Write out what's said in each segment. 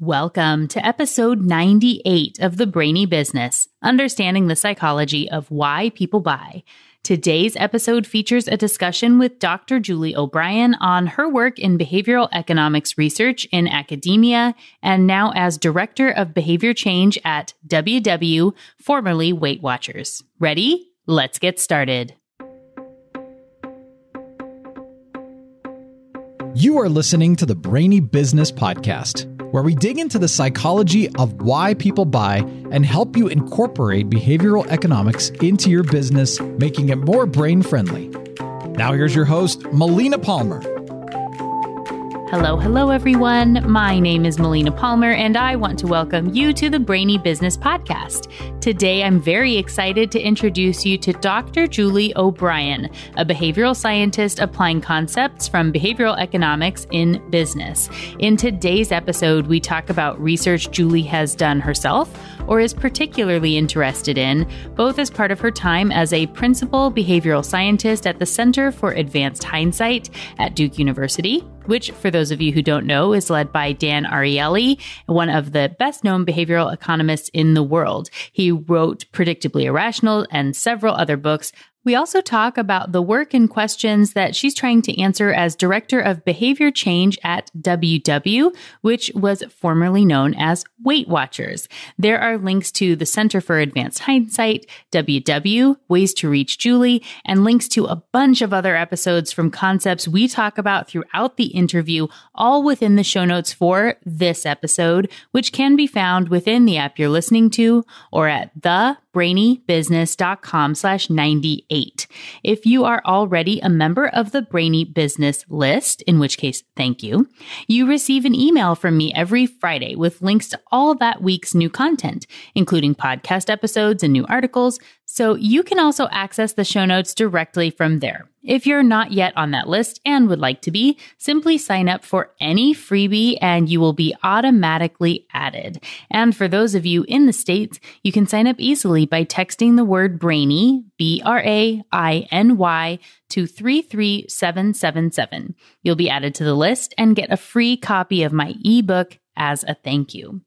Welcome to episode 98 of The Brainy Business Understanding the Psychology of Why People Buy. Today's episode features a discussion with Dr. Julie O'Brien on her work in behavioral economics research in academia and now as Director of Behavior Change at WW, formerly Weight Watchers. Ready? Let's get started. You are listening to the Brainy Business Podcast where we dig into the psychology of why people buy and help you incorporate behavioral economics into your business, making it more brain friendly. Now, here's your host, Melina Palmer. Hello, hello, everyone. My name is Melina Palmer, and I want to welcome you to the Brainy Business Podcast. Today, I'm very excited to introduce you to Dr. Julie O'Brien, a behavioral scientist applying concepts from behavioral economics in business. In today's episode, we talk about research Julie has done herself or is particularly interested in, both as part of her time as a principal behavioral scientist at the Center for Advanced Hindsight at Duke University which, for those of you who don't know, is led by Dan Ariely, one of the best known behavioral economists in the world. He wrote Predictably Irrational and several other books we also talk about the work and questions that she's trying to answer as Director of Behavior Change at WW, which was formerly known as Weight Watchers. There are links to the Center for Advanced Hindsight, WW, Ways to Reach Julie, and links to a bunch of other episodes from concepts we talk about throughout the interview, all within the show notes for this episode, which can be found within the app you're listening to or at thebrainybusinesscom slash 98 8. If you are already a member of the Brainy Business list, in which case, thank you, you receive an email from me every Friday with links to all that week's new content, including podcast episodes and new articles, so you can also access the show notes directly from there. If you're not yet on that list and would like to be, simply sign up for any freebie and you will be automatically added. And for those of you in the States, you can sign up easily by texting the word brainy, B R A I N Y, to 33777. You'll be added to the list and get a free copy of my ebook as a thank you.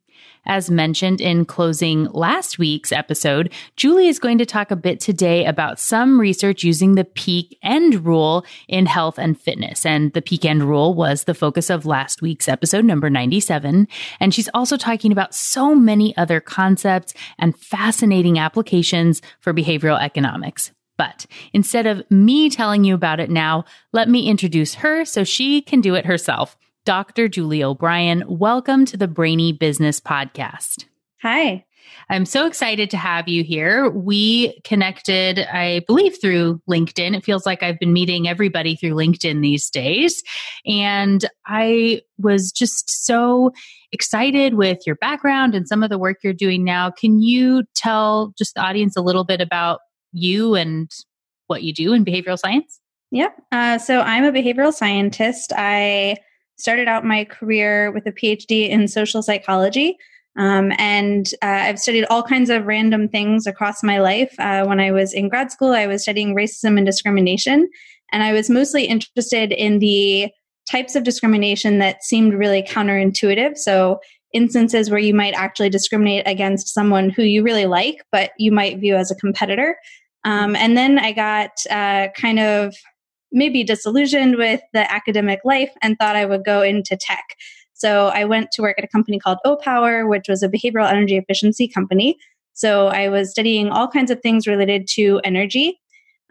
As mentioned in closing last week's episode, Julie is going to talk a bit today about some research using the peak end rule in health and fitness. And the peak end rule was the focus of last week's episode, number 97. And she's also talking about so many other concepts and fascinating applications for behavioral economics. But instead of me telling you about it now, let me introduce her so she can do it herself. Dr. Julie O'Brien. Welcome to the Brainy Business Podcast. Hi. I'm so excited to have you here. We connected, I believe, through LinkedIn. It feels like I've been meeting everybody through LinkedIn these days. And I was just so excited with your background and some of the work you're doing now. Can you tell just the audience a little bit about you and what you do in behavioral science? Yeah. Uh, so I'm a behavioral scientist. I started out my career with a PhD in social psychology. Um, and uh, I've studied all kinds of random things across my life. Uh, when I was in grad school, I was studying racism and discrimination. And I was mostly interested in the types of discrimination that seemed really counterintuitive. So, instances where you might actually discriminate against someone who you really like, but you might view as a competitor. Um, and then I got uh, kind of maybe disillusioned with the academic life and thought I would go into tech. So I went to work at a company called OPower, which was a behavioral energy efficiency company. So I was studying all kinds of things related to energy.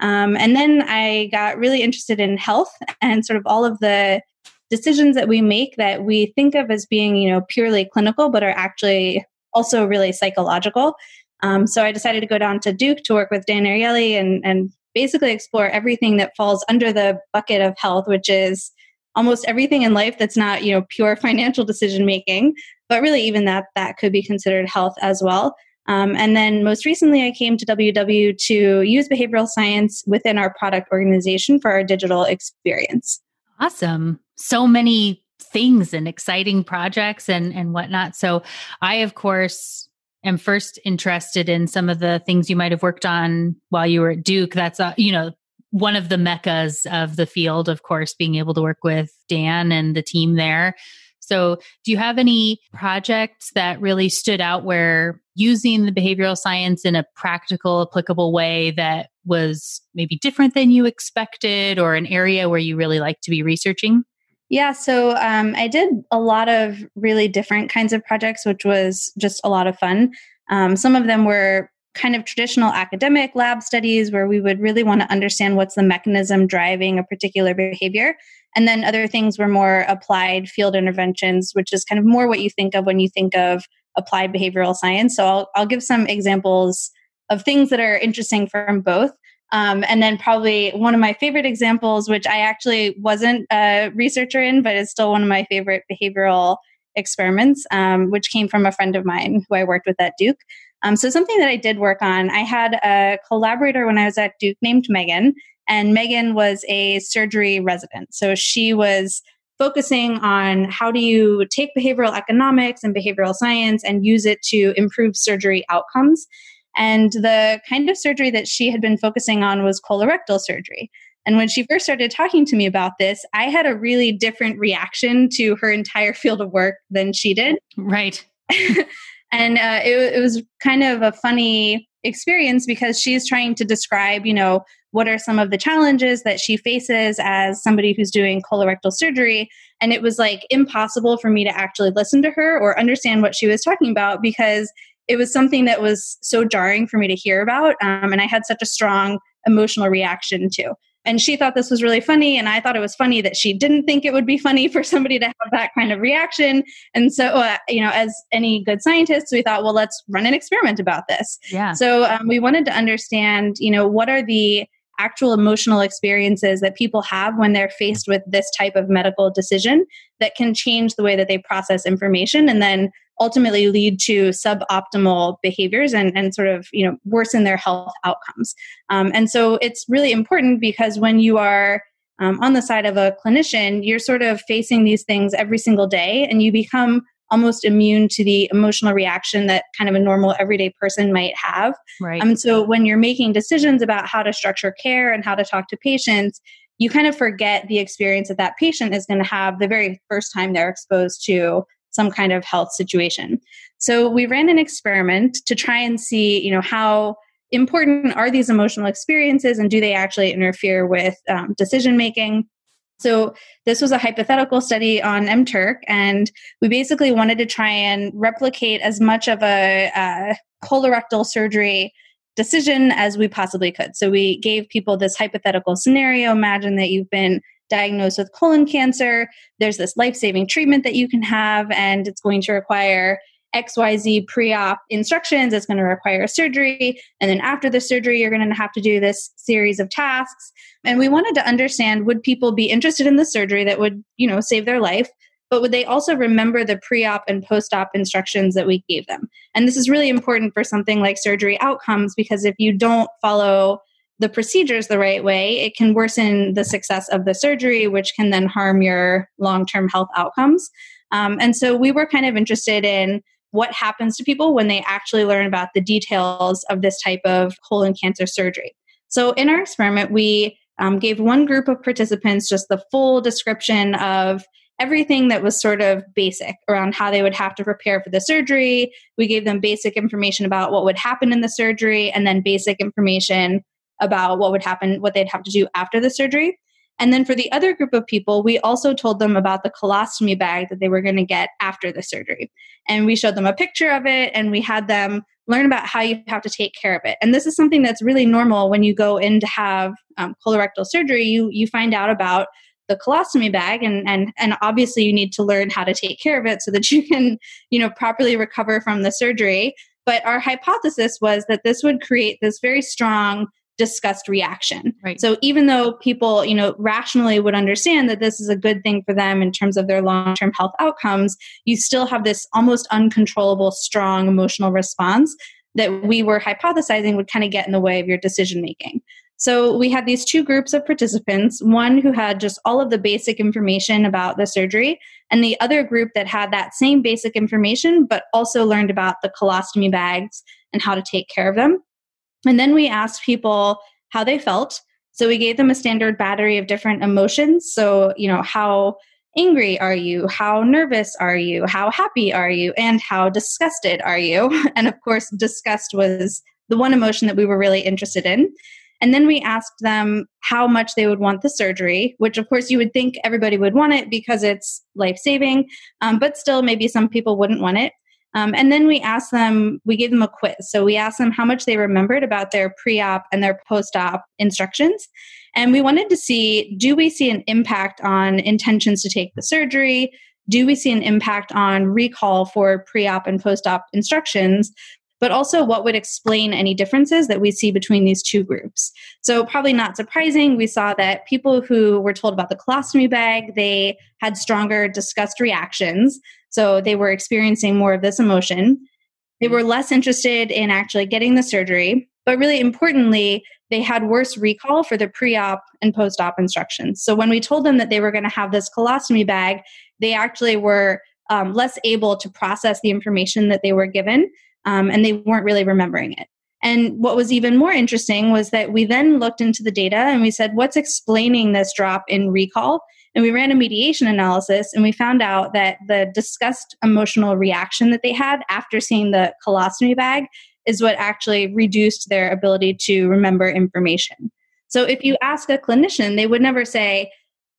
Um, and then I got really interested in health and sort of all of the decisions that we make that we think of as being, you know, purely clinical, but are actually also really psychological. Um, so I decided to go down to Duke to work with Dan Ariely and, and basically explore everything that falls under the bucket of health, which is almost everything in life that's not you know pure financial decision making but really even that that could be considered health as well um, and then most recently i came to ww to use behavioral science within our product organization for our digital experience awesome so many things and exciting projects and and whatnot so i of course am first interested in some of the things you might have worked on while you were at Duke. That's uh, you know one of the meccas of the field, of course, being able to work with Dan and the team there. So, do you have any projects that really stood out where using the behavioral science in a practical, applicable way that was maybe different than you expected or an area where you really like to be researching? Yeah, so um, I did a lot of really different kinds of projects, which was just a lot of fun. Um, some of them were kind of traditional academic lab studies where we would really want to understand what's the mechanism driving a particular behavior. And then other things were more applied field interventions, which is kind of more what you think of when you think of applied behavioral science. So I'll, I'll give some examples of things that are interesting from both. Um, and then probably one of my favorite examples, which I actually wasn't a researcher in, but is still one of my favorite behavioral experiments, um, which came from a friend of mine who I worked with at Duke. Um, so something that I did work on, I had a collaborator when I was at Duke named Megan, and Megan was a surgery resident. So she was focusing on how do you take behavioral economics and behavioral science and use it to improve surgery outcomes. And the kind of surgery that she had been focusing on was colorectal surgery. And when she first started talking to me about this, I had a really different reaction to her entire field of work than she did. Right. and uh, it, it was kind of a funny experience because she's trying to describe, you know, what are some of the challenges that she faces as somebody who's doing colorectal surgery. And it was like impossible for me to actually listen to her or understand what she was talking about because it was something that was so jarring for me to hear about. Um, and I had such a strong emotional reaction to. And she thought this was really funny. And I thought it was funny that she didn't think it would be funny for somebody to have that kind of reaction. And so, uh, you know, as any good scientists, we thought, well, let's run an experiment about this. Yeah. So um, we wanted to understand, you know, what are the actual emotional experiences that people have when they're faced with this type of medical decision that can change the way that they process information and then ultimately lead to suboptimal behaviors and, and sort of you know worsen their health outcomes um, and so it's really important because when you are um, on the side of a clinician you're sort of facing these things every single day and you become almost immune to the emotional reaction that kind of a normal everyday person might have right um, so when you're making decisions about how to structure care and how to talk to patients you kind of forget the experience that that patient is going to have the very first time they're exposed to some kind of health situation. So we ran an experiment to try and see, you know, how important are these emotional experiences and do they actually interfere with um, decision making? So this was a hypothetical study on MTurk, and we basically wanted to try and replicate as much of a colorectal surgery decision as we possibly could. So we gave people this hypothetical scenario. Imagine that you've been diagnosed with colon cancer. There's this life saving treatment that you can have, and it's going to require XYZ pre op instructions. It's going to require a surgery. And then after the surgery, you're going to have to do this series of tasks. And we wanted to understand would people be interested in the surgery that would, you know, save their life? But would they also remember the pre op and post op instructions that we gave them? And this is really important for something like surgery outcomes because if you don't follow the procedures the right way, it can worsen the success of the surgery, which can then harm your long term health outcomes. Um, and so we were kind of interested in what happens to people when they actually learn about the details of this type of colon cancer surgery. So in our experiment, we um, gave one group of participants just the full description of everything that was sort of basic around how they would have to prepare for the surgery. We gave them basic information about what would happen in the surgery and then basic information about what would happen, what they'd have to do after the surgery. And then for the other group of people, we also told them about the colostomy bag that they were going to get after the surgery. And we showed them a picture of it and we had them learn about how you have to take care of it. And this is something that's really normal when you go in to have um, colorectal surgery. You, you find out about the colostomy bag and, and, and obviously you need to learn how to take care of it so that you can, you know, properly recover from the surgery. But our hypothesis was that this would create this very strong discussed reaction. Right. So even though people, you know, rationally would understand that this is a good thing for them in terms of their long-term health outcomes, you still have this almost uncontrollable strong emotional response that we were hypothesizing would kind of get in the way of your decision making. So we had these two groups of participants, one who had just all of the basic information about the surgery, and the other group that had that same basic information, but also learned about the colostomy bags and how to take care of them. And then we asked people how they felt. So we gave them a standard battery of different emotions. So, you know, how angry are you? How nervous are you? How happy are you? And how disgusted are you? And of course, disgust was the one emotion that we were really interested in. And then we asked them how much they would want the surgery, which of course you would think everybody would want it because it's life saving, um, but still maybe some people wouldn't want it. Um, and then we asked them, we gave them a quiz. So we asked them how much they remembered about their pre op and their post op instructions. And we wanted to see do we see an impact on intentions to take the surgery? Do we see an impact on recall for pre op and post op instructions? But also, what would explain any differences that we see between these two groups? So, probably not surprising, we saw that people who were told about the colostomy bag, they had stronger disgust reactions so they were experiencing more of this emotion. They were less interested in actually getting the surgery, but really importantly, they had worse recall for the pre op and post op instructions. So when we told them that they were going to have this colostomy bag, they actually were um, less able to process the information that they were given um, and they weren't really remembering it. And what was even more interesting was that we then looked into the data and we said, what's explaining this drop in recall? And we ran a mediation analysis and we found out that the disgust emotional reaction that they had after seeing the colostomy bag is what actually reduced their ability to remember information. So if you ask a clinician, they would never say,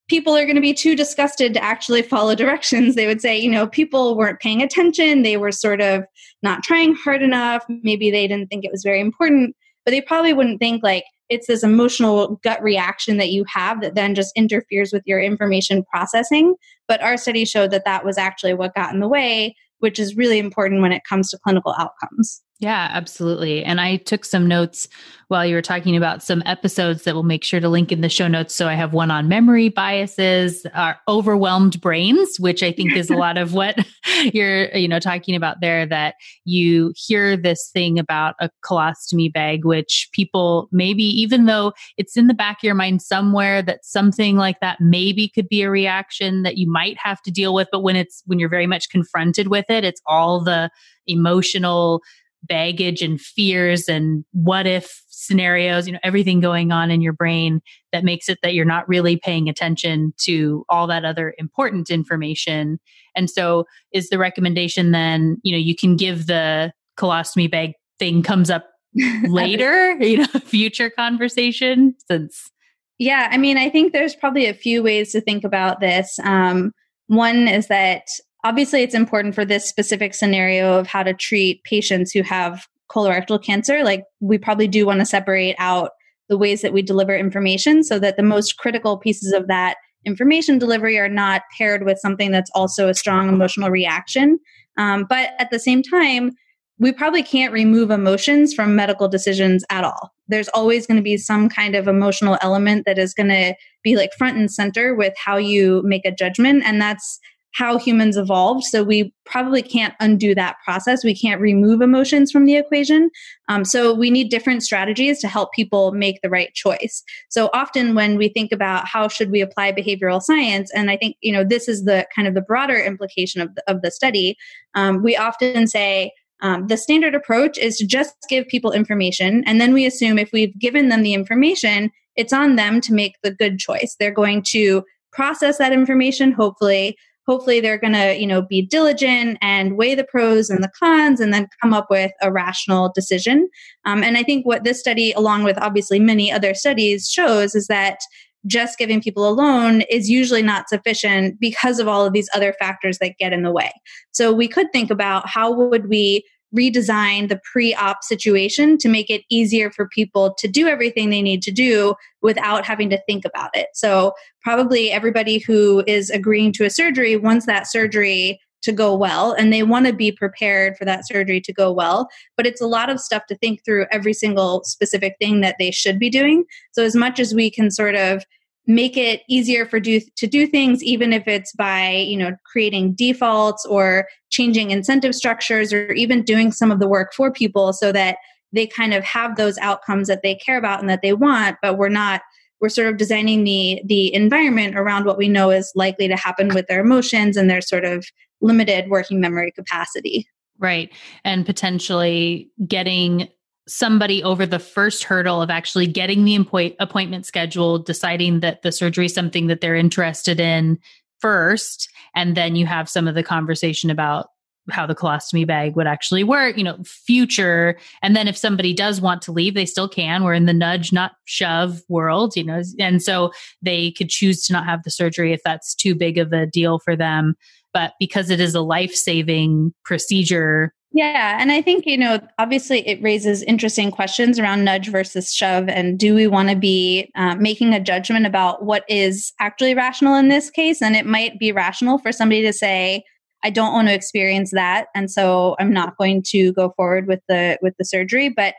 people are going to be too disgusted to actually follow directions. They would say, you know, people weren't paying attention. They were sort of not trying hard enough. Maybe they didn't think it was very important, but they probably wouldn't think like it's this emotional gut reaction that you have that then just interferes with your information processing. But our study showed that that was actually what got in the way, which is really important when it comes to clinical outcomes. Yeah, absolutely. And I took some notes while you were talking about some episodes that we'll make sure to link in the show notes. So I have one on memory biases, our overwhelmed brains, which I think is a lot of what you're, you know, talking about there that you hear this thing about a colostomy bag, which people maybe, even though it's in the back of your mind somewhere that something like that maybe could be a reaction that you might have to deal with. But when it's, when you're very much confronted with it, it's all the emotional baggage and fears and what if scenarios, you know, everything going on in your brain that makes it that you're not really paying attention to all that other important information. And so is the recommendation then, you know, you can give the colostomy bag thing comes up later, you know, future conversation since yeah, I mean, I think there's probably a few ways to think about this. Um, one is that Obviously, it's important for this specific scenario of how to treat patients who have colorectal cancer. Like, we probably do want to separate out the ways that we deliver information so that the most critical pieces of that information delivery are not paired with something that's also a strong emotional reaction. Um, but at the same time, we probably can't remove emotions from medical decisions at all. There's always going to be some kind of emotional element that is going to be like front and center with how you make a judgment. And that's how humans evolved. So we probably can't undo that process. We can't remove emotions from the equation. Um, so we need different strategies to help people make the right choice. So often when we think about how should we apply behavioral science, and I think you know this is the kind of the broader implication of the, of the study, um, we often say. Um, the standard approach is to just give people information, and then we assume if we've given them the information, it's on them to make the good choice. They're going to process that information, hopefully, hopefully they're going to you know be diligent and weigh the pros and the cons and then come up with a rational decision um, and i think what this study along with obviously many other studies shows is that just giving people a loan is usually not sufficient because of all of these other factors that get in the way so we could think about how would we redesign the pre op situation to make it easier for people to do everything they need to do without having to think about it. So, probably everybody who is agreeing to a surgery wants that surgery to go well and they want to be prepared for that surgery to go well but it's a lot of stuff to think through every single specific thing that they should be doing so as much as we can sort of make it easier for do to do things even if it's by you know creating defaults or changing incentive structures or even doing some of the work for people so that they kind of have those outcomes that they care about and that they want but we're not we're sort of designing the the environment around what we know is likely to happen with their emotions and their sort of limited working memory capacity right and potentially getting somebody over the first hurdle of actually getting the appointment scheduled, deciding that the surgery is something that they're interested in first, and then you have some of the conversation about how the colostomy bag would actually work, you know, future. And then if somebody does want to leave, they still can. We're in the nudge, not shove world, you know, and so they could choose to not have the surgery if that's too big of a deal for them. But because it is a life saving procedure, yeah. And I think, you know, obviously it raises interesting questions around nudge versus shove. And do we want to be uh, making a judgment about what is actually rational in this case? And it might be rational for somebody to say, I don't want to experience that. And so I'm not going to go forward with the, with the surgery. But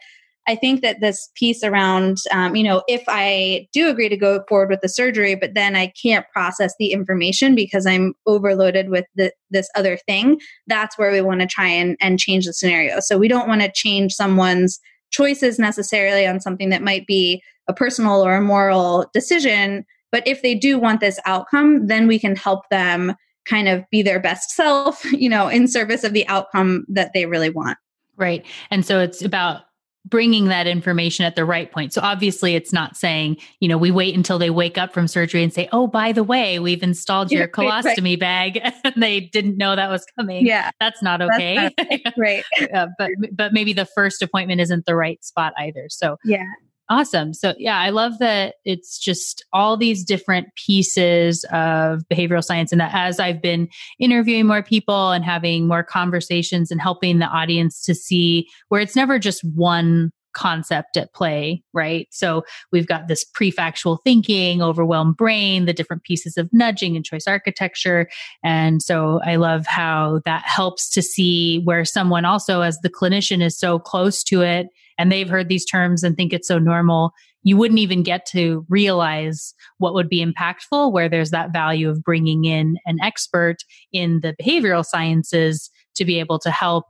I think that this piece around, um, you know, if I do agree to go forward with the surgery, but then I can't process the information because I'm overloaded with the, this other thing, that's where we want to try and, and change the scenario. So we don't want to change someone's choices necessarily on something that might be a personal or a moral decision. But if they do want this outcome, then we can help them kind of be their best self, you know, in service of the outcome that they really want. Right. And so it's about bringing that information at the right point. So obviously it's not saying, you know, we wait until they wake up from surgery and say, "Oh, by the way, we've installed your colostomy bag." and they didn't know that was coming. Yeah. That's not okay. That's not right. yeah, but but maybe the first appointment isn't the right spot either. So Yeah. Awesome. So, yeah, I love that it's just all these different pieces of behavioral science. And that as I've been interviewing more people and having more conversations and helping the audience to see where it's never just one concept at play, right? So we've got this prefactual thinking, overwhelmed brain, the different pieces of nudging and choice architecture. And so I love how that helps to see where someone also, as the clinician, is so close to it and they've heard these terms and think it's so normal. You wouldn't even get to realize what would be impactful, where there's that value of bringing in an expert in the behavioral sciences to be able to help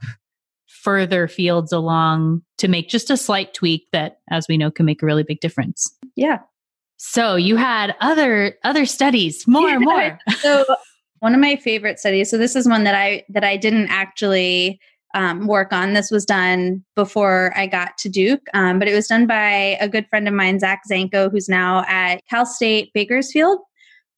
further fields along to make just a slight tweak that, as we know, can make a really big difference. Yeah. So you had other other studies, more and more. so one of my favorite studies. So this is one that I that I didn't actually um, work on. This was done before I got to Duke, um, but it was done by a good friend of mine, Zach Zanko, who's now at Cal State Bakersfield.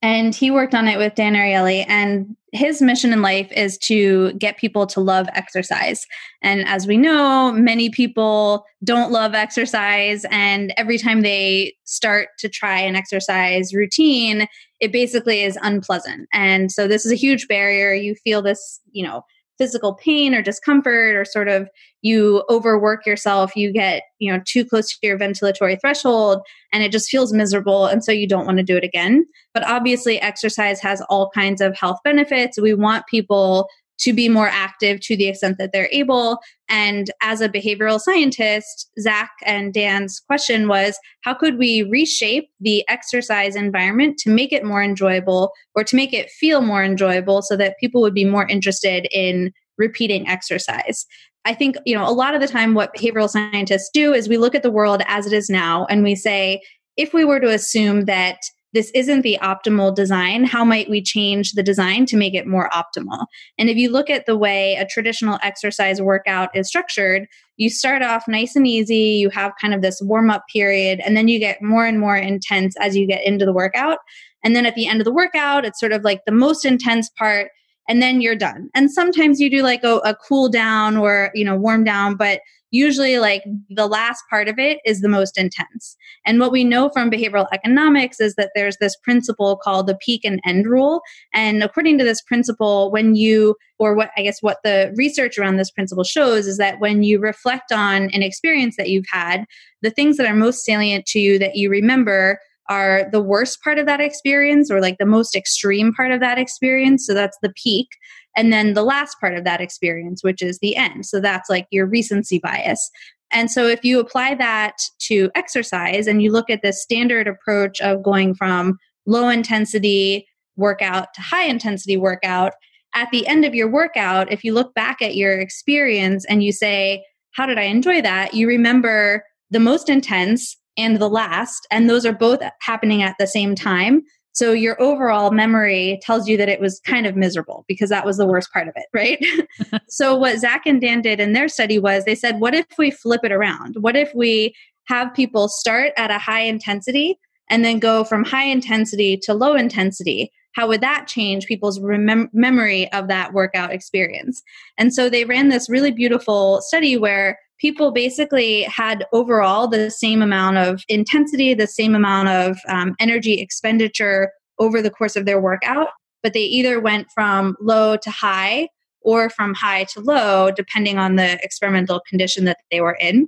And he worked on it with Dan Ariely. And his mission in life is to get people to love exercise. And as we know, many people don't love exercise. And every time they start to try an exercise routine, it basically is unpleasant. And so this is a huge barrier. You feel this, you know, physical pain or discomfort or sort of you overwork yourself you get you know too close to your ventilatory threshold and it just feels miserable and so you don't want to do it again but obviously exercise has all kinds of health benefits we want people to be more active to the extent that they're able. And as a behavioral scientist, Zach and Dan's question was how could we reshape the exercise environment to make it more enjoyable or to make it feel more enjoyable so that people would be more interested in repeating exercise? I think, you know, a lot of the time what behavioral scientists do is we look at the world as it is now and we say, if we were to assume that this isn't the optimal design. How might we change the design to make it more optimal? And if you look at the way a traditional exercise workout is structured, you start off nice and easy, you have kind of this warm up period, and then you get more and more intense as you get into the workout. And then at the end of the workout, it's sort of like the most intense part and then you're done. And sometimes you do like a, a cool down or, you know, warm down, but usually like the last part of it is the most intense. And what we know from behavioral economics is that there's this principle called the peak and end rule. And according to this principle, when you, or what I guess what the research around this principle shows is that when you reflect on an experience that you've had, the things that are most salient to you that you remember are the worst part of that experience or like the most extreme part of that experience. So that's the peak. And then the last part of that experience, which is the end. So that's like your recency bias. And so if you apply that to exercise and you look at the standard approach of going from low intensity workout to high intensity workout, at the end of your workout, if you look back at your experience and you say, How did I enjoy that? you remember the most intense, and the last, and those are both happening at the same time. So your overall memory tells you that it was kind of miserable because that was the worst part of it, right? so what Zach and Dan did in their study was they said, what if we flip it around? What if we have people start at a high intensity and then go from high intensity to low intensity? How would that change people's remem- memory of that workout experience? And so they ran this really beautiful study where people basically had overall the same amount of intensity, the same amount of um, energy expenditure over the course of their workout, but they either went from low to high or from high to low, depending on the experimental condition that they were in.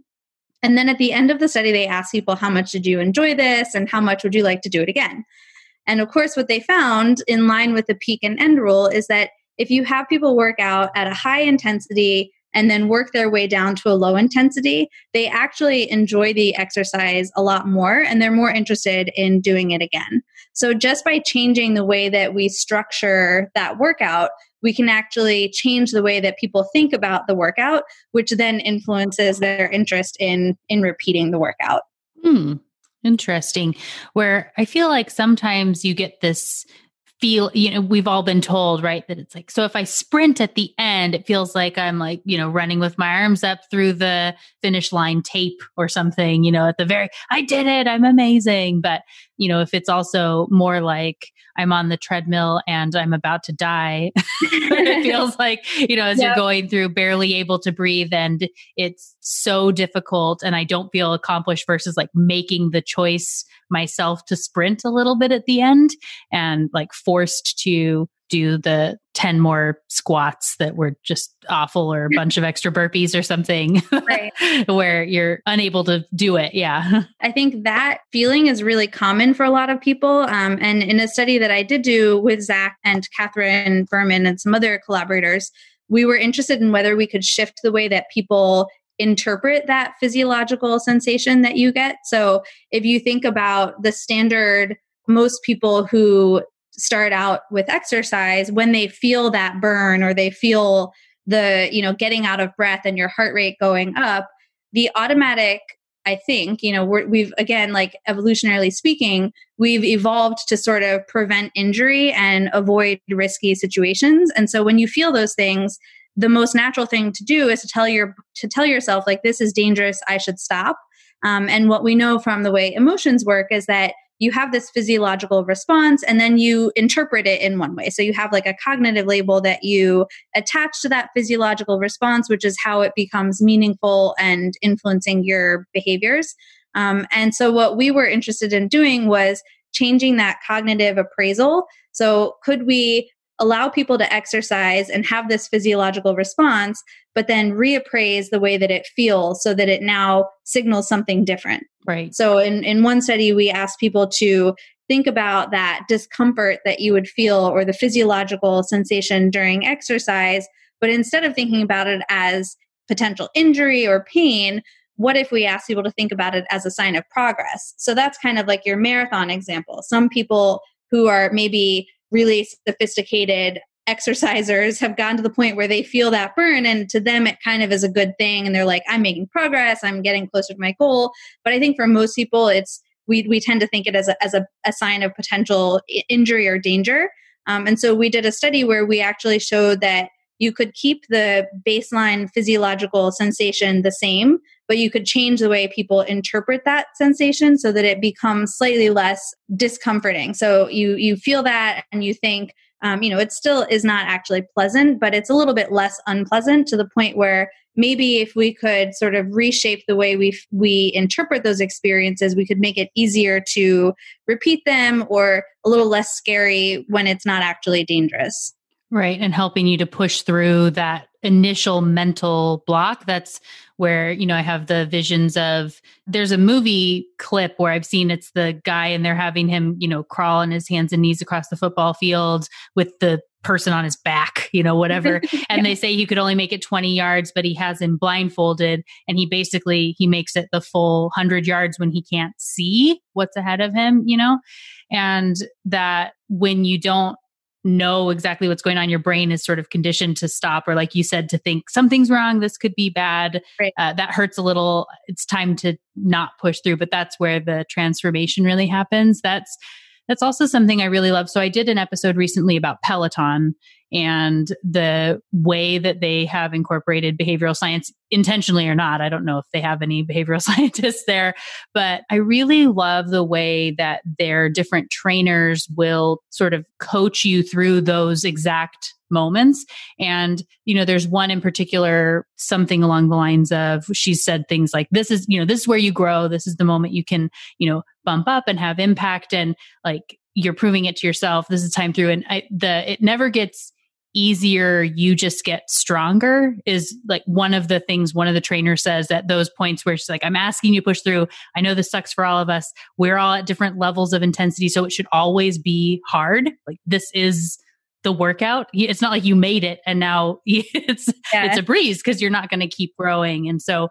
And then at the end of the study, they asked people, How much did you enjoy this? And how much would you like to do it again? And of course, what they found, in line with the peak and end rule, is that if you have people work out at a high intensity, and then work their way down to a low intensity, they actually enjoy the exercise a lot more and they're more interested in doing it again. So, just by changing the way that we structure that workout, we can actually change the way that people think about the workout, which then influences their interest in, in repeating the workout. Hmm. Interesting. Where I feel like sometimes you get this feel you know we've all been told right that it's like so if i sprint at the end it feels like i'm like you know running with my arms up through the finish line tape or something you know at the very i did it i'm amazing but you know, if it's also more like I'm on the treadmill and I'm about to die, it feels like, you know, as yep. you're going through barely able to breathe and it's so difficult and I don't feel accomplished versus like making the choice myself to sprint a little bit at the end and like forced to do the 10 more squats that were just awful or a bunch of extra burpees or something right. where you're unable to do it. Yeah. I think that feeling is really common for a lot of people. Um, and in a study that I did do with Zach and Catherine Berman and some other collaborators, we were interested in whether we could shift the way that people interpret that physiological sensation that you get. So if you think about the standard most people who start out with exercise when they feel that burn or they feel the you know getting out of breath and your heart rate going up the automatic i think you know we have again like evolutionarily speaking we've evolved to sort of prevent injury and avoid risky situations and so when you feel those things the most natural thing to do is to tell your to tell yourself like this is dangerous i should stop um, and what we know from the way emotions work is that you have this physiological response and then you interpret it in one way. So you have like a cognitive label that you attach to that physiological response, which is how it becomes meaningful and influencing your behaviors. Um, and so what we were interested in doing was changing that cognitive appraisal. So could we allow people to exercise and have this physiological response, but then reappraise the way that it feels so that it now signals something different. Right. So in, in one study, we asked people to think about that discomfort that you would feel or the physiological sensation during exercise. But instead of thinking about it as potential injury or pain, what if we ask people to think about it as a sign of progress? So that's kind of like your marathon example. Some people who are maybe really sophisticated exercisers have gotten to the point where they feel that burn and to them it kind of is a good thing and they're like i'm making progress i'm getting closer to my goal but i think for most people it's we, we tend to think it as a, as a, a sign of potential injury or danger um, and so we did a study where we actually showed that you could keep the baseline physiological sensation the same, but you could change the way people interpret that sensation so that it becomes slightly less discomforting. So you you feel that and you think, um, you know, it still is not actually pleasant, but it's a little bit less unpleasant to the point where maybe if we could sort of reshape the way we we interpret those experiences, we could make it easier to repeat them or a little less scary when it's not actually dangerous. Right. And helping you to push through that initial mental block. That's where, you know, I have the visions of there's a movie clip where I've seen it's the guy and they're having him, you know, crawl on his hands and knees across the football field with the person on his back, you know, whatever. yeah. And they say he could only make it 20 yards, but he has him blindfolded and he basically he makes it the full 100 yards when he can't see what's ahead of him, you know. And that when you don't know exactly what's going on. Your brain is sort of conditioned to stop, or like you said, to think something's wrong. This could be bad. Right. Uh, that hurts a little. It's time to not push through. But that's where the transformation really happens. That's that's also something I really love. So I did an episode recently about Peloton and the way that they have incorporated behavioral science intentionally or not. I don't know if they have any behavioral scientists there, but I really love the way that their different trainers will sort of coach you through those exact moments. And, you know, there's one in particular, something along the lines of she said things like, this is, you know, this is where you grow. This is the moment you can, you know, bump up and have impact and like, you're proving it to yourself. This is time through. And I, the, it never gets easier you just get stronger is like one of the things one of the trainers says that those points where she's like i'm asking you push through i know this sucks for all of us we're all at different levels of intensity so it should always be hard like this is the workout it's not like you made it and now it's yeah. it's a breeze because you're not going to keep growing and so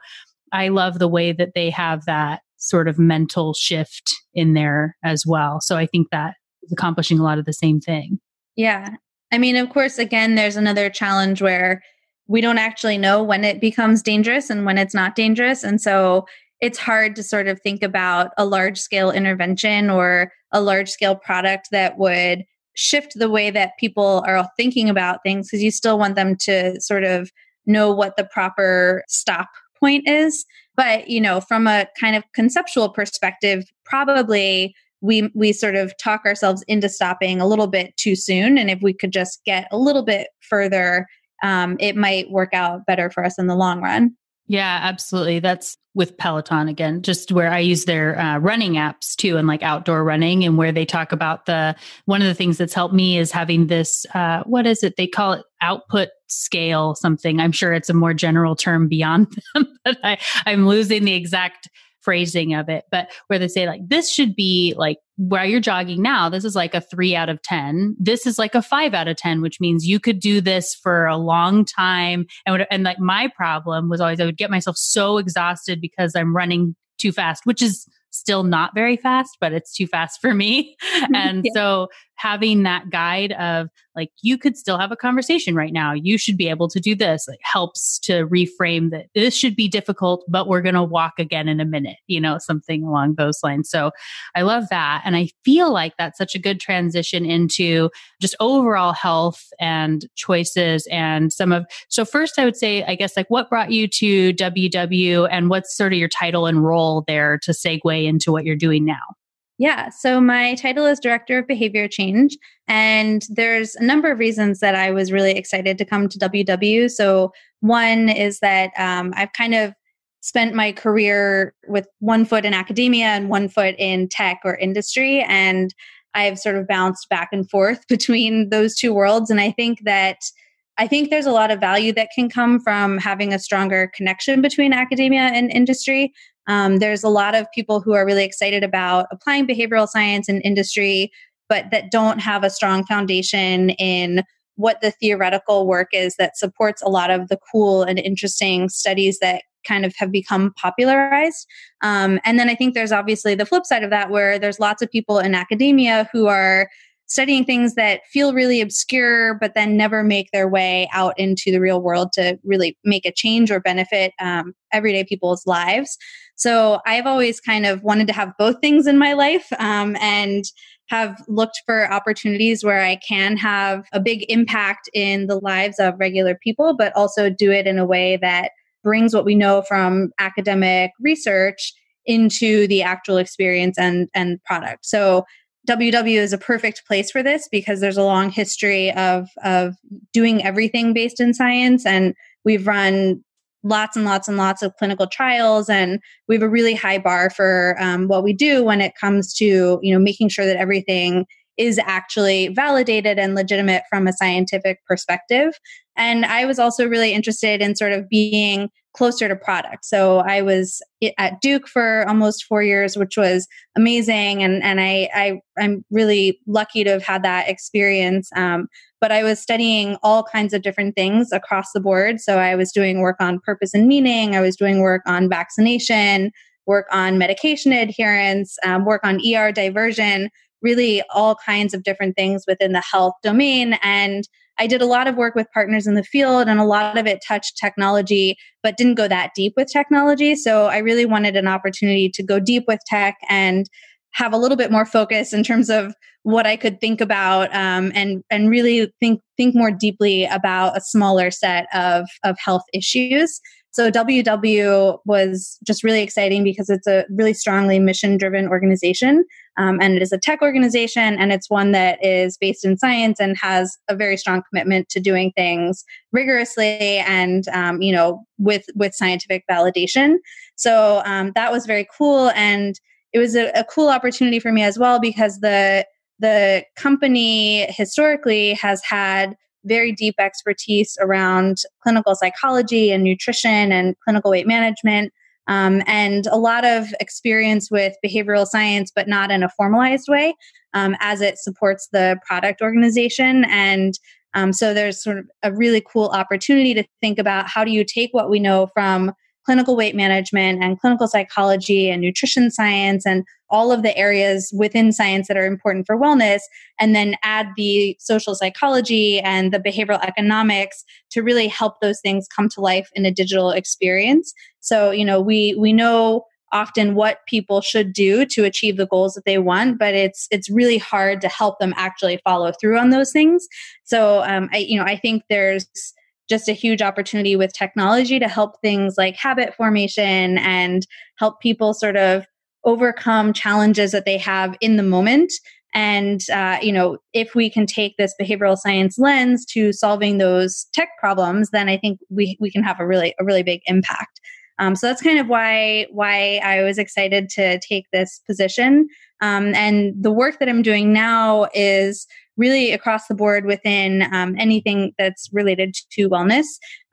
i love the way that they have that sort of mental shift in there as well so i think that is accomplishing a lot of the same thing yeah I mean, of course, again, there's another challenge where we don't actually know when it becomes dangerous and when it's not dangerous. And so it's hard to sort of think about a large scale intervention or a large scale product that would shift the way that people are thinking about things because you still want them to sort of know what the proper stop point is. But, you know, from a kind of conceptual perspective, probably we we sort of talk ourselves into stopping a little bit too soon and if we could just get a little bit further um, it might work out better for us in the long run yeah absolutely that's with peloton again just where i use their uh, running apps too and like outdoor running and where they talk about the one of the things that's helped me is having this uh, what is it they call it output scale something i'm sure it's a more general term beyond them but I, i'm losing the exact phrasing of it, but where they say, like, this should be like where you're jogging now, this is like a three out of 10. This is like a five out of 10, which means you could do this for a long time. And, would, and like my problem was always I would get myself so exhausted because I'm running too fast, which is still not very fast, but it's too fast for me. and yeah. so having that guide of like you could still have a conversation right now you should be able to do this it helps to reframe that this should be difficult but we're going to walk again in a minute you know something along those lines so i love that and i feel like that's such a good transition into just overall health and choices and some of so first i would say i guess like what brought you to ww and what's sort of your title and role there to segue into what you're doing now yeah, so my title is Director of Behavior Change, and there's a number of reasons that I was really excited to come to WW. So, one is that um, I've kind of spent my career with one foot in academia and one foot in tech or industry, and I've sort of bounced back and forth between those two worlds. And I think that I think there's a lot of value that can come from having a stronger connection between academia and industry. Um, there's a lot of people who are really excited about applying behavioral science in industry, but that don't have a strong foundation in what the theoretical work is that supports a lot of the cool and interesting studies that kind of have become popularized. Um, and then I think there's obviously the flip side of that where there's lots of people in academia who are studying things that feel really obscure but then never make their way out into the real world to really make a change or benefit um, everyday people's lives so i've always kind of wanted to have both things in my life um, and have looked for opportunities where i can have a big impact in the lives of regular people but also do it in a way that brings what we know from academic research into the actual experience and and product so WW is a perfect place for this because there's a long history of of doing everything based in science and we've run lots and lots and lots of clinical trials and we have a really high bar for um, what we do when it comes to you know making sure that everything is actually validated and legitimate from a scientific perspective and i was also really interested in sort of being closer to product. So I was at Duke for almost four years, which was amazing, and and I, I I'm really lucky to have had that experience. Um, but I was studying all kinds of different things across the board. So I was doing work on purpose and meaning. I was doing work on vaccination, work on medication adherence, um, work on ER diversion. Really, all kinds of different things within the health domain and I did a lot of work with partners in the field, and a lot of it touched technology, but didn't go that deep with technology. So I really wanted an opportunity to go deep with tech and have a little bit more focus in terms of what I could think about um, and and really think think more deeply about a smaller set of of health issues. So WW was just really exciting because it's a really strongly mission driven organization, um, and it is a tech organization, and it's one that is based in science and has a very strong commitment to doing things rigorously and um, you know with with scientific validation. So um, that was very cool and it was a, a cool opportunity for me as well because the the company historically has had very deep expertise around clinical psychology and nutrition and clinical weight management, um, and a lot of experience with behavioral science, but not in a formalized way um, as it supports the product organization. And um, so there's sort of a really cool opportunity to think about how do you take what we know from clinical weight management and clinical psychology and nutrition science and all of the areas within science that are important for wellness, and then add the social psychology and the behavioral economics to really help those things come to life in a digital experience. So, you know, we we know often what people should do to achieve the goals that they want but it's it's really hard to help them actually follow through on those things so um, i you know i think there's just a huge opportunity with technology to help things like habit formation and help people sort of overcome challenges that they have in the moment and uh, you know if we can take this behavioral science lens to solving those tech problems then i think we, we can have a really a really big impact um, so that's kind of why why i was excited to take this position um, and the work that i'm doing now is really across the board within um, anything that's related to wellness.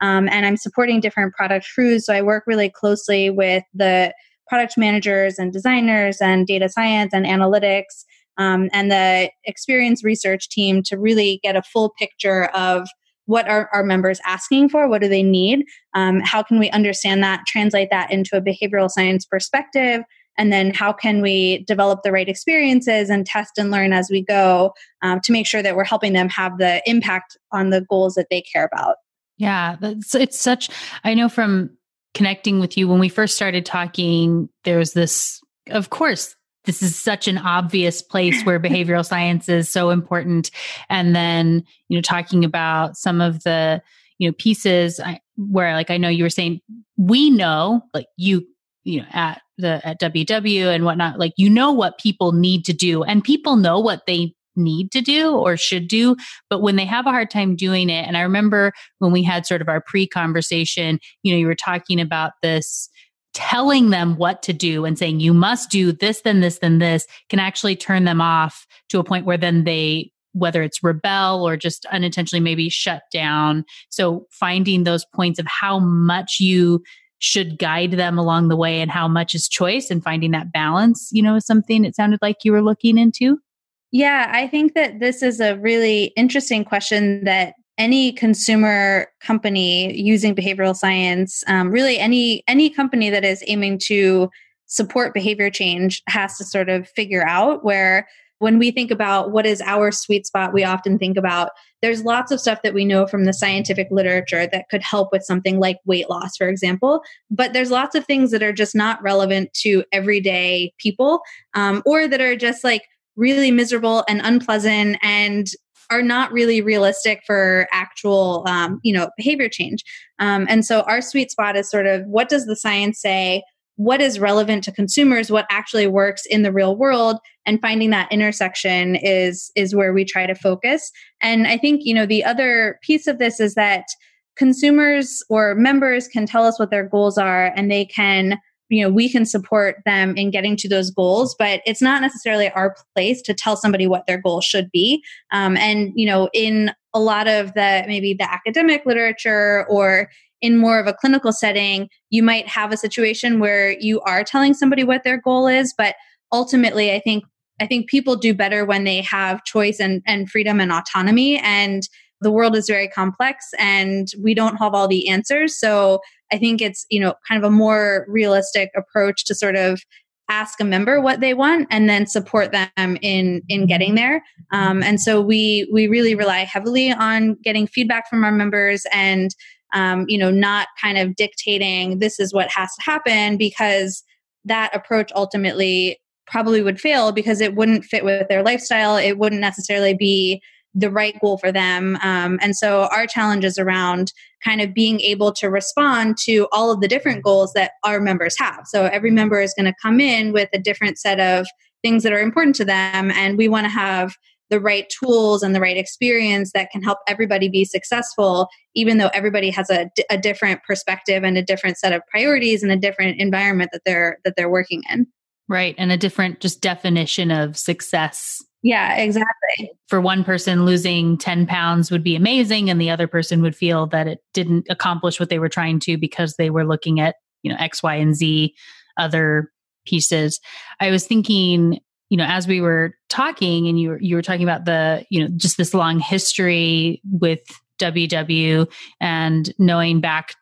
Um, and I'm supporting different product crews. So I work really closely with the product managers and designers and data science and analytics um, and the experience research team to really get a full picture of what are our members asking for what do they need um, how can we understand that translate that into a behavioral science perspective and then how can we develop the right experiences and test and learn as we go um, to make sure that we're helping them have the impact on the goals that they care about yeah that's, it's such i know from connecting with you when we first started talking there was this of course this is such an obvious place where behavioral science is so important and then you know talking about some of the you know pieces I, where like i know you were saying we know like you you know at the at WW and whatnot, like you know what people need to do, and people know what they need to do or should do, but when they have a hard time doing it, and I remember when we had sort of our pre conversation, you know, you were talking about this telling them what to do and saying you must do this then this then this can actually turn them off to a point where then they whether it's rebel or just unintentionally maybe shut down so finding those points of how much you should guide them along the way and how much is choice and finding that balance, you know, is something it sounded like you were looking into? Yeah, I think that this is a really interesting question that any consumer company using behavioral science, um, really any any company that is aiming to support behavior change has to sort of figure out where when we think about what is our sweet spot, we often think about there's lots of stuff that we know from the scientific literature that could help with something like weight loss, for example. But there's lots of things that are just not relevant to everyday people um, or that are just like really miserable and unpleasant and are not really realistic for actual um, you know behavior change um, and so our sweet spot is sort of what does the science say what is relevant to consumers what actually works in the real world and finding that intersection is is where we try to focus and i think you know the other piece of this is that consumers or members can tell us what their goals are and they can you know we can support them in getting to those goals but it's not necessarily our place to tell somebody what their goal should be um, and you know in a lot of the maybe the academic literature or in more of a clinical setting, you might have a situation where you are telling somebody what their goal is, but ultimately, I think I think people do better when they have choice and, and freedom and autonomy. And the world is very complex and we don't have all the answers. So I think it's, you know, kind of a more realistic approach to sort of ask a member what they want and then support them in in getting there um, and so we we really rely heavily on getting feedback from our members and um, you know, not kind of dictating this is what has to happen because that approach ultimately probably would fail because it wouldn't fit with their lifestyle. It wouldn't necessarily be the right goal for them. Um, and so our challenge is around kind of being able to respond to all of the different goals that our members have. So every member is going to come in with a different set of things that are important to them. And we want to have the right tools and the right experience that can help everybody be successful, even though everybody has a, a different perspective and a different set of priorities and a different environment that they're that they're working in. Right, and a different just definition of success yeah, exactly. For one person, losing 10 pounds would be amazing, and the other person would feel that it didn't accomplish what they were trying to because they were looking at, you know, X, Y, and Z other pieces. I was thinking you know, as we were talking and you were, you were talking about the, you know, just this long history with WW and knowing back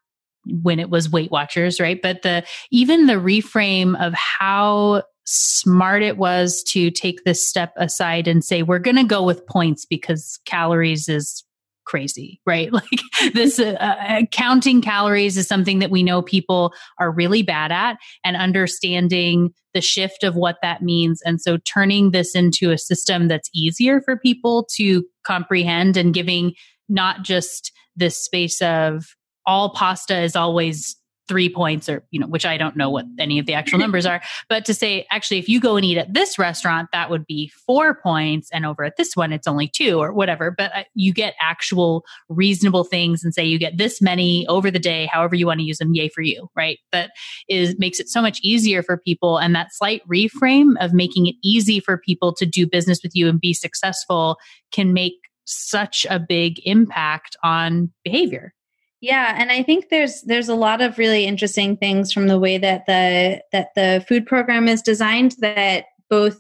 when it was Weight Watchers, right? But the even the reframe of how smart it was to take this step aside and say we're going to go with points because calories is crazy, right? Like this uh, uh, counting calories is something that we know people are really bad at and understanding the shift of what that means. And so turning this into a system that's easier for people to comprehend and giving not just this space of all pasta is always three points or you know which i don't know what any of the actual numbers are but to say actually if you go and eat at this restaurant that would be four points and over at this one it's only two or whatever but uh, you get actual reasonable things and say you get this many over the day however you want to use them yay for you right that is makes it so much easier for people and that slight reframe of making it easy for people to do business with you and be successful can make such a big impact on behavior yeah, and I think there's there's a lot of really interesting things from the way that the that the food program is designed that both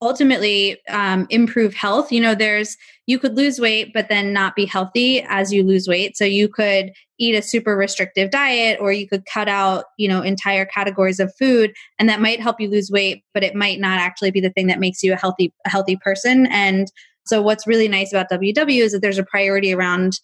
ultimately um, improve health. You know, there's you could lose weight but then not be healthy as you lose weight. So you could eat a super restrictive diet or you could cut out you know entire categories of food and that might help you lose weight, but it might not actually be the thing that makes you a healthy a healthy person and so what's really nice about WW is that there's a priority around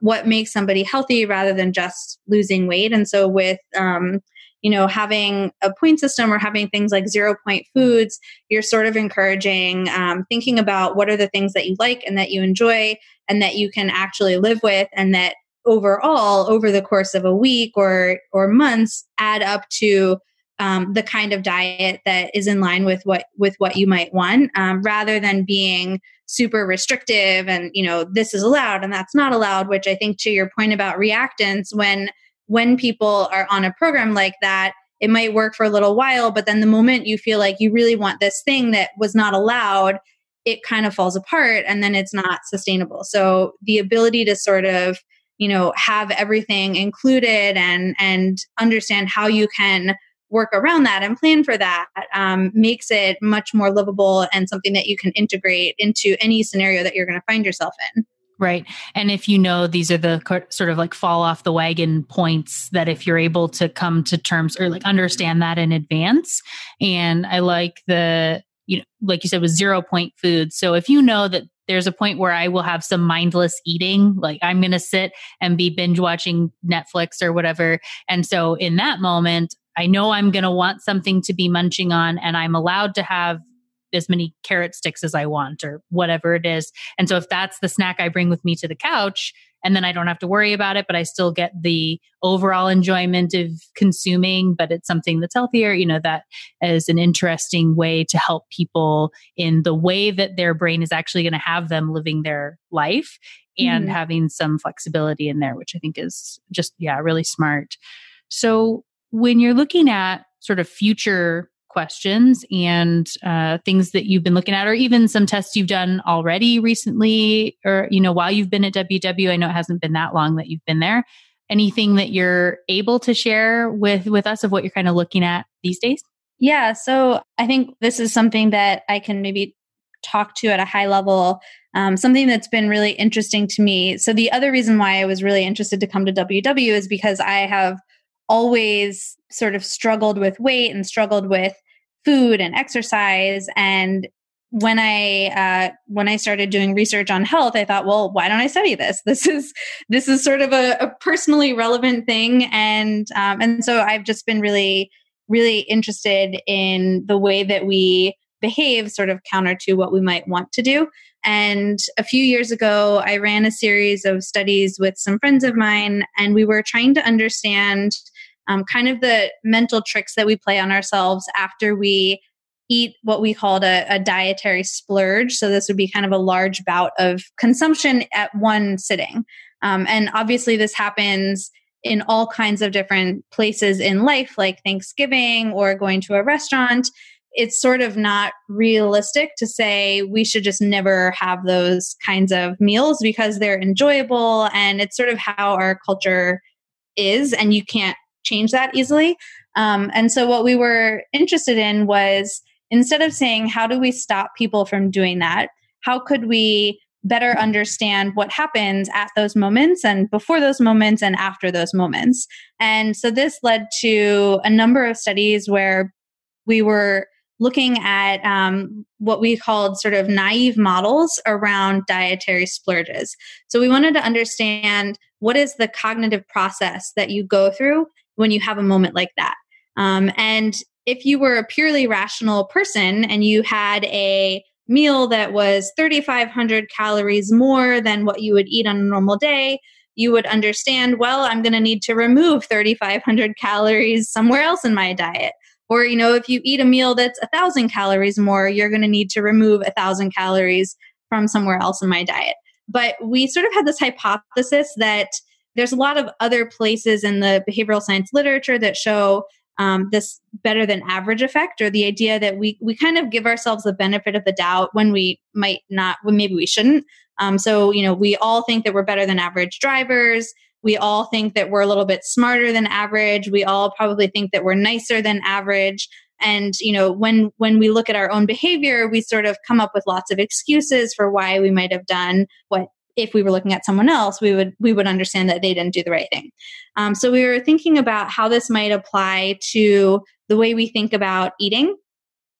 what makes somebody healthy rather than just losing weight. And so with um, you know having a point system or having things like zero point foods you're sort of encouraging um, thinking about what are the things that you like and that you enjoy and that you can actually live with and that overall over the course of a week or or months add up to um, the kind of diet that is in line with what with what you might want um, rather than being super restrictive and you know this is allowed and that's not allowed which i think to your point about reactants when when people are on a program like that it might work for a little while but then the moment you feel like you really want this thing that was not allowed it kind of falls apart and then it's not sustainable so the ability to sort of you know have everything included and and understand how you can work around that and plan for that um, makes it much more livable and something that you can integrate into any scenario that you're going to find yourself in. Right. And if you know these are the sort of like fall off the wagon points that if you're able to come to terms or like understand that in advance. And I like the, you know, like you said, with zero point food. So if you know that there's a point where I will have some mindless eating. Like I'm going to sit and be binge watching Netflix or whatever. And so in that moment, I know I'm going to want something to be munching on, and I'm allowed to have as many carrot sticks as I want or whatever it is. And so if that's the snack I bring with me to the couch, and then I don't have to worry about it, but I still get the overall enjoyment of consuming, but it's something that's healthier. You know, that is an interesting way to help people in the way that their brain is actually going to have them living their life and mm-hmm. having some flexibility in there, which I think is just, yeah, really smart. So when you're looking at sort of future questions and uh, things that you've been looking at, or even some tests you've done already recently, or you know, while you've been at WW. I know it hasn't been that long that you've been there. Anything that you're able to share with with us of what you're kind of looking at these days? Yeah, so I think this is something that I can maybe talk to at a high level. Um, something that's been really interesting to me. So the other reason why I was really interested to come to WW is because I have always sort of struggled with weight and struggled with food and exercise and when i uh, when i started doing research on health i thought well why don't i study this this is this is sort of a, a personally relevant thing and um, and so i've just been really really interested in the way that we behave sort of counter to what we might want to do and a few years ago i ran a series of studies with some friends of mine and we were trying to understand um, kind of the mental tricks that we play on ourselves after we eat what we called a, a, dietary splurge. So this would be kind of a large bout of consumption at one sitting. Um, and obviously, this happens in all kinds of different places in life, like Thanksgiving or going to a restaurant. It's sort of not realistic to say we should just never have those kinds of meals because they're enjoyable and it's sort of how our culture is, and you can't change that easily. Um, and so, what we were interested in was instead of saying, how do we stop people from doing that? How could we better understand what happens at those moments and before those moments and after those moments? And so, this led to a number of studies where we were looking at um, what we called sort of naive models around dietary splurges. So we wanted to understand what is the cognitive process that you go through when you have a moment like that. Um, and if you were a purely rational person and you had a meal that was 3,500 calories more than what you would eat on a normal day, you would understand, well, I'm going to need to remove 3,500 calories somewhere else in my diet. Or, you know, if you eat a meal that's 1,000 calories more, you're going to need to remove 1,000 calories from somewhere else in my diet. But we sort of had this hypothesis that there's a lot of other places in the behavioral science literature that show um, this better than average effect or the idea that we we kind of give ourselves the benefit of the doubt when we might not when maybe we shouldn't um, so you know we all think that we're better than average drivers we all think that we're a little bit smarter than average we all probably think that we're nicer than average and you know when when we look at our own behavior we sort of come up with lots of excuses for why we might have done what if we were looking at someone else, we would we would understand that they didn't do the right thing. Um, so we were thinking about how this might apply to the way we think about eating.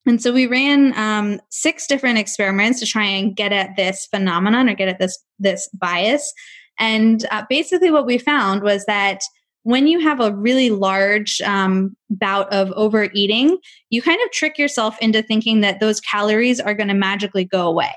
And so we ran um, six different experiments to try and get at this phenomenon or get at this this bias. And uh, basically, what we found was that when you have a really large um, bout of overeating, you kind of trick yourself into thinking that those calories are going to magically go away.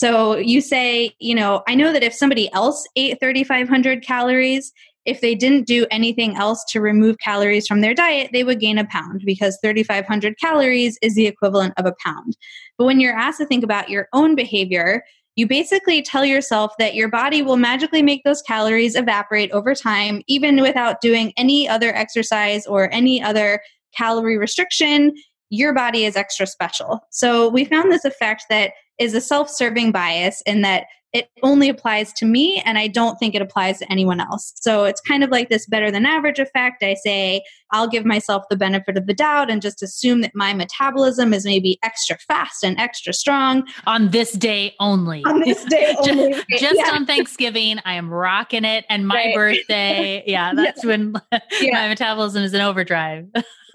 So you say, you know, I know that if somebody else ate 3,500 calories, if they didn't do anything else to remove calories from their diet, they would gain a pound because 3,500 calories is the equivalent of a pound. But when you're asked to think about your own behavior, you basically tell yourself that your body will magically make those calories evaporate over time, even without doing any other exercise or any other calorie restriction. Your body is extra special. So we found this effect that is a self serving bias in that it only applies to me and I don't think it applies to anyone else. So it's kind of like this better than average effect. I say, I'll give myself the benefit of the doubt and just assume that my metabolism is maybe extra fast and extra strong. On this day only. On this day only. just, just yeah. on Thanksgiving, I am rocking it. And my right. birthday, yeah, that's yeah. when yeah. my metabolism is in overdrive.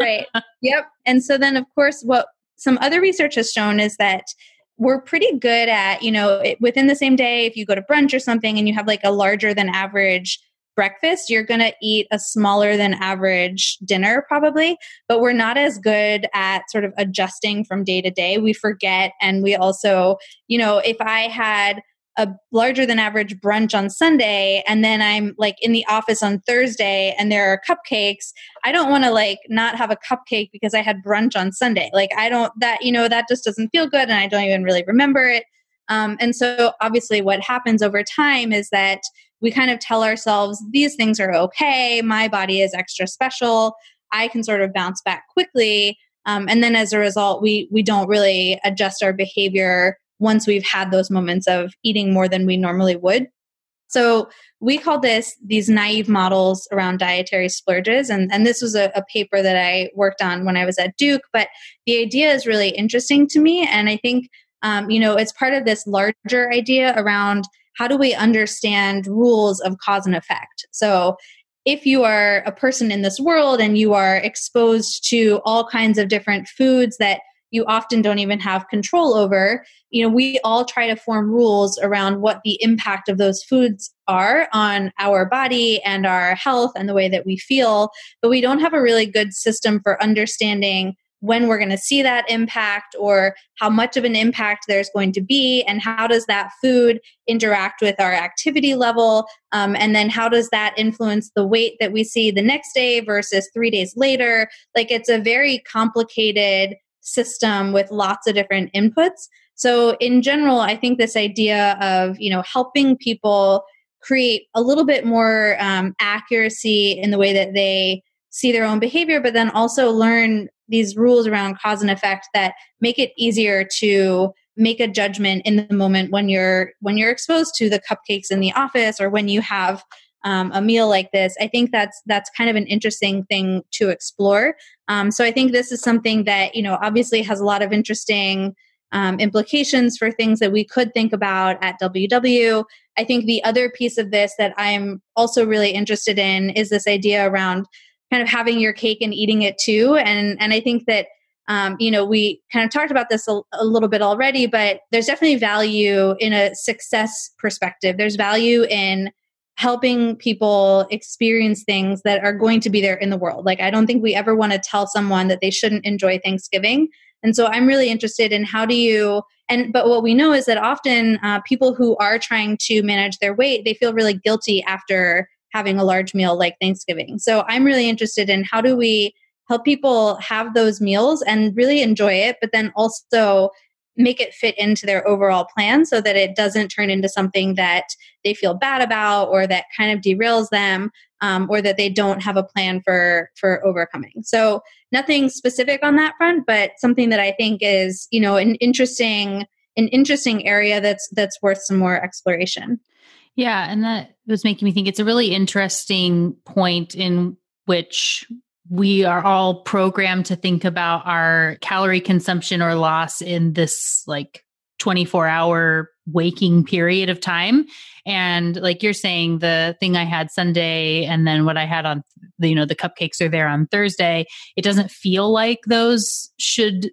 right. Yep. And so then, of course, what some other research has shown is that we're pretty good at, you know, it, within the same day, if you go to brunch or something and you have like a larger than average breakfast, you're going to eat a smaller than average dinner probably, but we're not as good at sort of adjusting from day to day. We forget and we also, you know, if I had a larger than average brunch on Sunday and then I'm like in the office on Thursday and there are cupcakes, I don't want to like not have a cupcake because I had brunch on Sunday. Like I don't that you know that just doesn't feel good and I don't even really remember it. Um, and so obviously what happens over time is that we kind of tell ourselves these things are okay, my body is extra special, I can sort of bounce back quickly. Um, and then as a result, we we don't really adjust our behavior once we've had those moments of eating more than we normally would. So we call this these naive models around dietary splurges. And, and this was a, a paper that I worked on when I was at Duke, but the idea is really interesting to me. And I think, um, you know, it's part of this larger idea around how do we understand rules of cause and effect. So if you are a person in this world and you are exposed to all kinds of different foods that you often don't even have control over. You know, we all try to form rules around what the impact of those foods are on our body and our health and the way that we feel, but we don't have a really good system for understanding when we're going to see that impact or how much of an impact there's going to be and how does that food interact with our activity level um, and then how does that influence the weight that we see the next day versus three days later like it's a very complicated system with lots of different inputs. So in general, I think this idea of you know helping people create a little bit more um, accuracy in the way that they see their own behavior, but then also learn these rules around cause and effect that make it easier to make a judgment in the moment when you're when you're exposed to the cupcakes in the office or when you have um, a meal like this i think that's that's kind of an interesting thing to explore um, so i think this is something that you know obviously has a lot of interesting um, implications for things that we could think about at WW. I think the other piece of this that I'm also really interested in is this idea around kind of having your cake and eating it too. And and I think that um, you know we kind of talked about this a, a little bit already, but there's definitely value in a success perspective. There's value in helping people experience things that are going to be there in the world. Like, I don't think we ever want to tell someone that they shouldn't enjoy Thanksgiving. And so I'm really interested in how do you, and but what we know is that often uh, people who are trying to manage their weight, they feel really guilty after having a large meal like Thanksgiving. So I'm really interested in how do we help people have those meals and really enjoy it, but then also make it fit into their overall plan so that it doesn't turn into something that they feel bad about or that kind of derails them um, or that they don't have a plan for for overcoming so nothing specific on that front but something that i think is you know an interesting an interesting area that's that's worth some more exploration yeah and that was making me think it's a really interesting point in which we are all programmed to think about our calorie consumption or loss in this like 24 hour waking period of time and like you're saying the thing i had sunday and then what i had on the, you know the cupcakes are there on thursday it doesn't feel like those should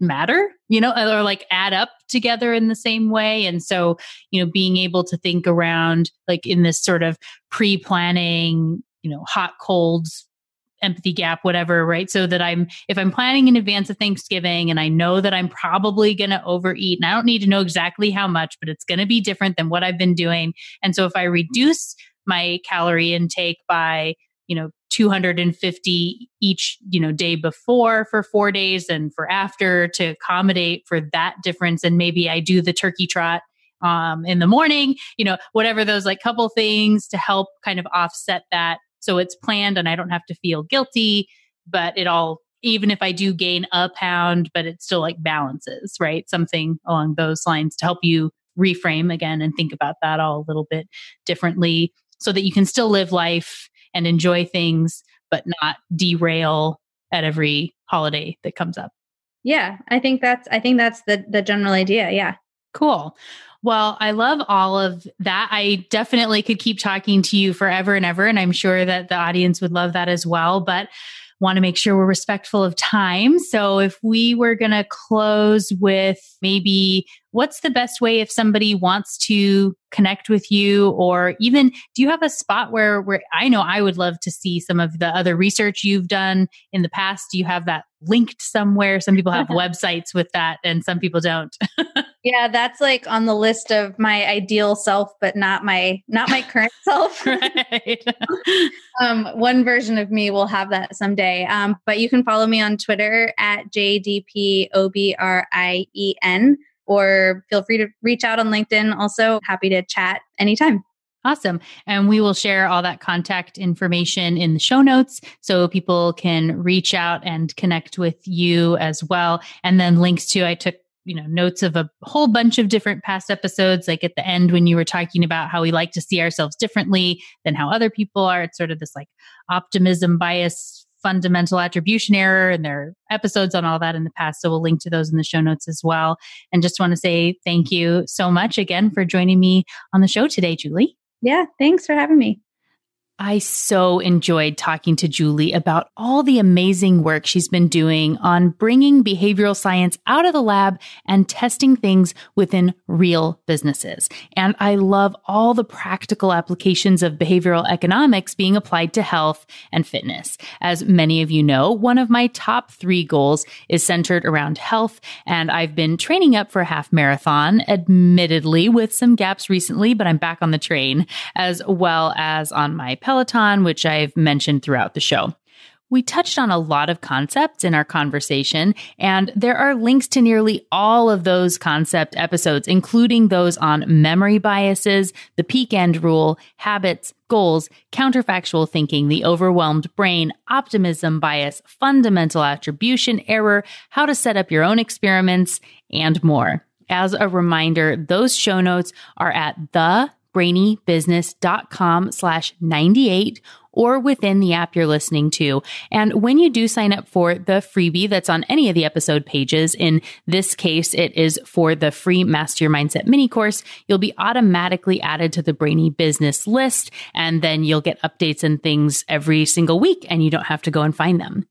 matter you know or like add up together in the same way and so you know being able to think around like in this sort of pre-planning you know hot colds empathy gap, whatever, right? So that I'm, if I'm planning in advance of Thanksgiving and I know that I'm probably going to overeat and I don't need to know exactly how much, but it's going to be different than what I've been doing. And so if I reduce my calorie intake by, you know, 250 each, you know, day before for 4 days and for after to accommodate for that difference and maybe I do the turkey trot um, in the morning, you know, whatever those like couple things to help kind of offset that so it's planned and I don't have to feel guilty, but it all, even if I do gain a pound, but it still like balances, right? Something along those lines to help you reframe again and think about that all a little bit differently so that you can still live life and enjoy things, but not derail at every holiday that comes up. Yeah, I think that's I think that's the the general idea. Yeah. Cool. Well, I love all of that. I definitely could keep talking to you forever and ever. And I'm sure that the audience would love that as well. But want to make sure we're respectful of time. So if we were going to close with maybe what's the best way if somebody wants to connect with you or even do you have a spot where where I know I would love to see some of the other research you've done in the past. Do you have that linked somewhere? Some people have websites with that and some people don't. Yeah, that's like on the list of my ideal self, but not my not my current self. right. um, one version of me will have that someday. Um, but you can follow me on Twitter at jdpobrien, or feel free to reach out on LinkedIn. Also, happy to chat anytime. Awesome. And we will share all that contact information in the show notes so people can reach out and connect with you as well. And then links to, I took you know notes of a whole bunch of different past episodes like at the end when you were talking about how we like to see ourselves differently than how other people are it's sort of this like optimism bias fundamental attribution error and there are episodes on all that in the past so we'll link to those in the show notes as well and just want to say thank you so much again for joining me on the show today julie yeah thanks for having me I so enjoyed talking to Julie about all the amazing work she's been doing on bringing behavioral science out of the lab and testing things within real businesses. And I love all the practical applications of behavioral economics being applied to health and fitness. As many of you know, one of my top three goals is centered around health. And I've been training up for a half marathon, admittedly with some gaps recently, but I'm back on the train as well as on my Peloton, which I've mentioned throughout the show. We touched on a lot of concepts in our conversation, and there are links to nearly all of those concept episodes, including those on memory biases, the peak end rule, habits, goals, counterfactual thinking, the overwhelmed brain, optimism bias, fundamental attribution error, how to set up your own experiments, and more. As a reminder, those show notes are at the brainybusiness.com slash 98 or within the app you're listening to. And when you do sign up for the freebie that's on any of the episode pages, in this case, it is for the free Master Your Mindset mini course, you'll be automatically added to the Brainy Business list. And then you'll get updates and things every single week, and you don't have to go and find them.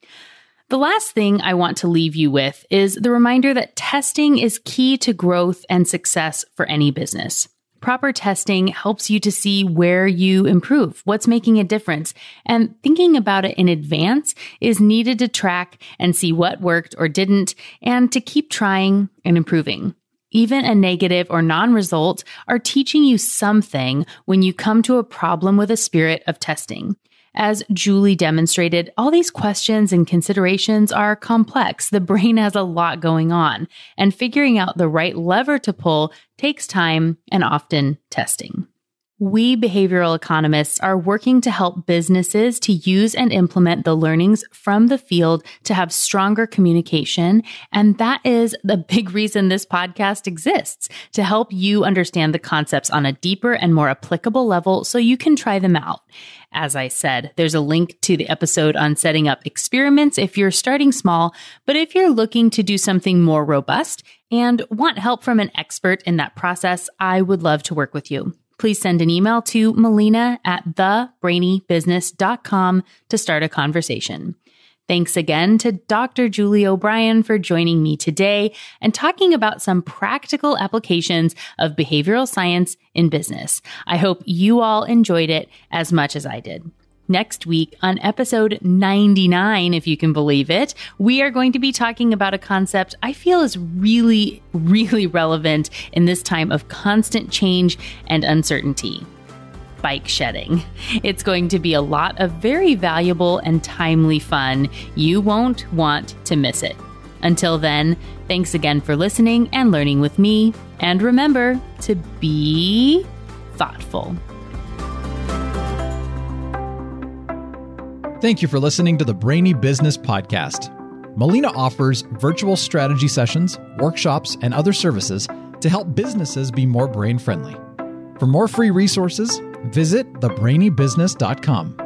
The last thing I want to leave you with is the reminder that testing is key to growth and success for any business. Proper testing helps you to see where you improve, what's making a difference, and thinking about it in advance is needed to track and see what worked or didn't, and to keep trying and improving. Even a negative or non result are teaching you something when you come to a problem with a spirit of testing. As Julie demonstrated, all these questions and considerations are complex. The brain has a lot going on, and figuring out the right lever to pull takes time and often testing. We behavioral economists are working to help businesses to use and implement the learnings from the field to have stronger communication. And that is the big reason this podcast exists to help you understand the concepts on a deeper and more applicable level so you can try them out as I said. There's a link to the episode on setting up experiments if you're starting small, but if you're looking to do something more robust and want help from an expert in that process, I would love to work with you. Please send an email to melina at thebrainybusiness.com to start a conversation. Thanks again to Dr. Julie O'Brien for joining me today and talking about some practical applications of behavioral science in business. I hope you all enjoyed it as much as I did. Next week on episode 99, if you can believe it, we are going to be talking about a concept I feel is really, really relevant in this time of constant change and uncertainty bike shedding. It's going to be a lot of very valuable and timely fun. You won't want to miss it. Until then, thanks again for listening and learning with me. And remember to be thoughtful. Thank you for listening to the Brainy Business Podcast. Molina offers virtual strategy sessions, workshops, and other services to help businesses be more brain friendly. For more free resources, Visit thebrainybusiness.com.